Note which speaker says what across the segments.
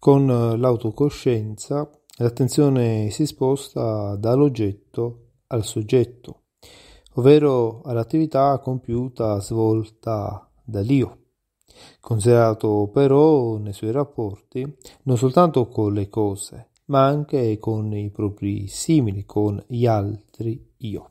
Speaker 1: Con eh, l'autocoscienza l'attenzione si sposta dall'oggetto al soggetto, ovvero all'attività compiuta svolta dall'io, considerato però nei suoi rapporti non soltanto con le cose, ma anche con i propri simili, con gli altri io.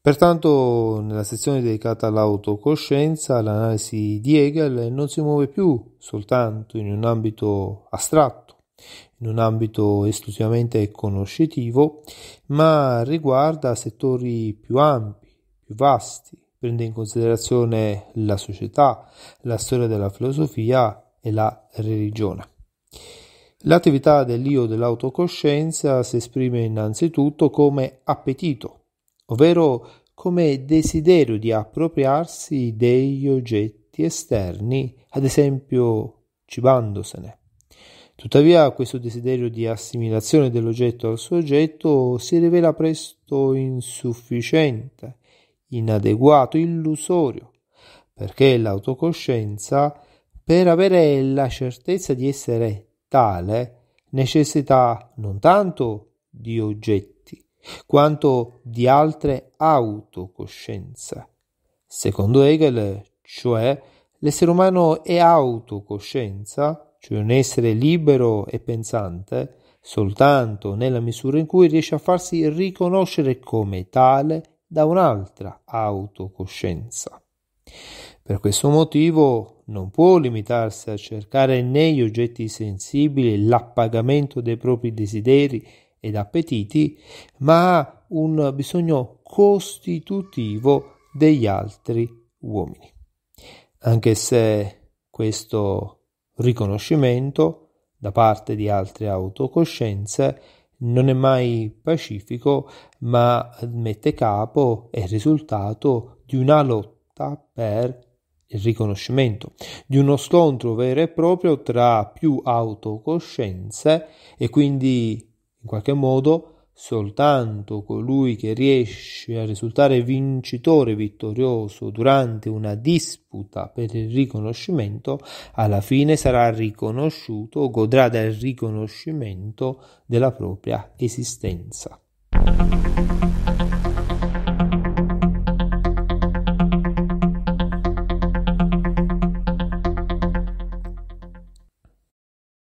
Speaker 1: Pertanto nella sezione dedicata all'autocoscienza, l'analisi di Hegel non si muove più soltanto in un ambito astratto, in un ambito esclusivamente conoscitivo, ma riguarda settori più ampi, più vasti, prende in considerazione la società, la storia della filosofia e la religione. L'attività dell'io dell'autocoscienza si esprime innanzitutto come appetito ovvero come desiderio di appropriarsi degli oggetti esterni, ad esempio cibandosene. Tuttavia questo desiderio di assimilazione dell'oggetto al soggetto si rivela presto insufficiente, inadeguato, illusorio, perché l'autocoscienza, per avere la certezza di essere tale, necessita non tanto di oggetti, quanto di altre autocoscienza. Secondo Hegel, cioè, l'essere umano è autocoscienza, cioè un essere libero e pensante, soltanto nella misura in cui riesce a farsi riconoscere come tale da un'altra autocoscienza. Per questo motivo non può limitarsi a cercare negli oggetti sensibili l'appagamento dei propri desideri ed appetiti, ma ha un bisogno costitutivo degli altri uomini. Anche se questo riconoscimento da parte di altre autocoscienze non è mai pacifico, ma mette capo è il risultato di una lotta per il riconoscimento, di uno scontro vero e proprio tra più autocoscienze e quindi in qualche modo, soltanto colui che riesce a risultare vincitore vittorioso durante una disputa per il riconoscimento, alla fine sarà riconosciuto o godrà del riconoscimento della propria esistenza.